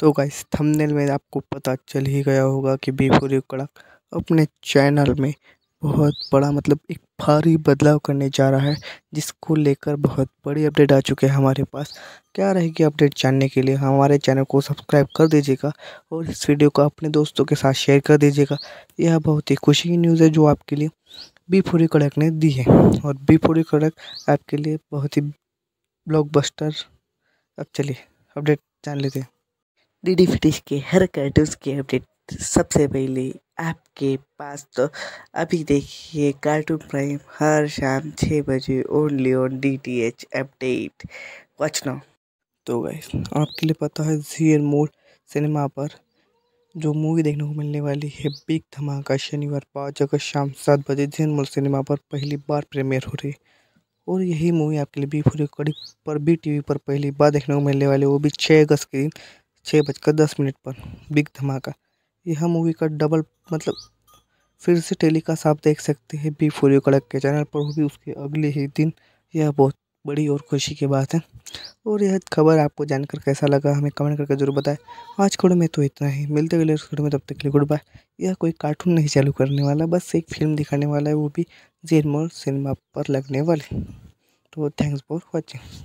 तो guys thumbnail में आपको पता चल ही गया होगा कि बीफोर यू कड़क अपने चैनल में बहुत बड़ा मतलब एक भारी बदलाव करने जा रहा है जिसको लेकर बहुत बड़ी अपडेट आ चुके हैं हमारे पास क्या रहेगी अपडेट जानने के लिए हमारे चैनल को सब्सक्राइब कर दीजिएगा और इस वीडियो को अपने दोस्तों के साथ शेयर कर दीजिएगा यह बहुत ही खुशी की न्यूज़ है जो आपके लिए बी फोरी कड़क ने दी है और बी फोरी कड़क आपके लिए बहुत ही ब्लॉकबस्टर अब चलिए अपडेट जान लेते हैं डी डी फिटिश के हर कार्टून के अपडेट सबसे पहले आपके पास तो अभी देखिए कार्टून प्राइम हर शाम छः बजे only on D T H update watch now तो गई आपके लिए पता है जी मोड सिनेमा पर जो मूवी देखने को मिलने वाली है बिग धमाका शनिवार पाँच अगस्त शाम सात बजे झेनमल सिनेमा पर पहली बार प्रीमियर हो रही और यही मूवी आपके लिए बी पूरी कड़ी पर भी टीवी पर पहली बार देखने को मिलने वाली वो भी छः अगस्त के दिन छः बजकर दस मिनट पर बिग धमाका यह मूवी का डबल मतलब फिर से टेलीकास्ट आप देख सकते हैं बी फोरियो कड़क के चैनल पर वो भी उसके अगले ही दिन यह बहुत बड़ी और खुशी की बात है और यह खबर आपको जानकर कैसा लगा हमें कमेंट करके जरूर बताएं आज खड़े में तो इतना ही मिलते गले उस में तब तक के लिए गुड बाय यह कोई कार्टून नहीं चालू करने वाला बस एक फिल्म दिखाने वाला है वो भी जेनमोर सिनेमा पर लगने वाले तो थैंक्स फॉर वॉचिंग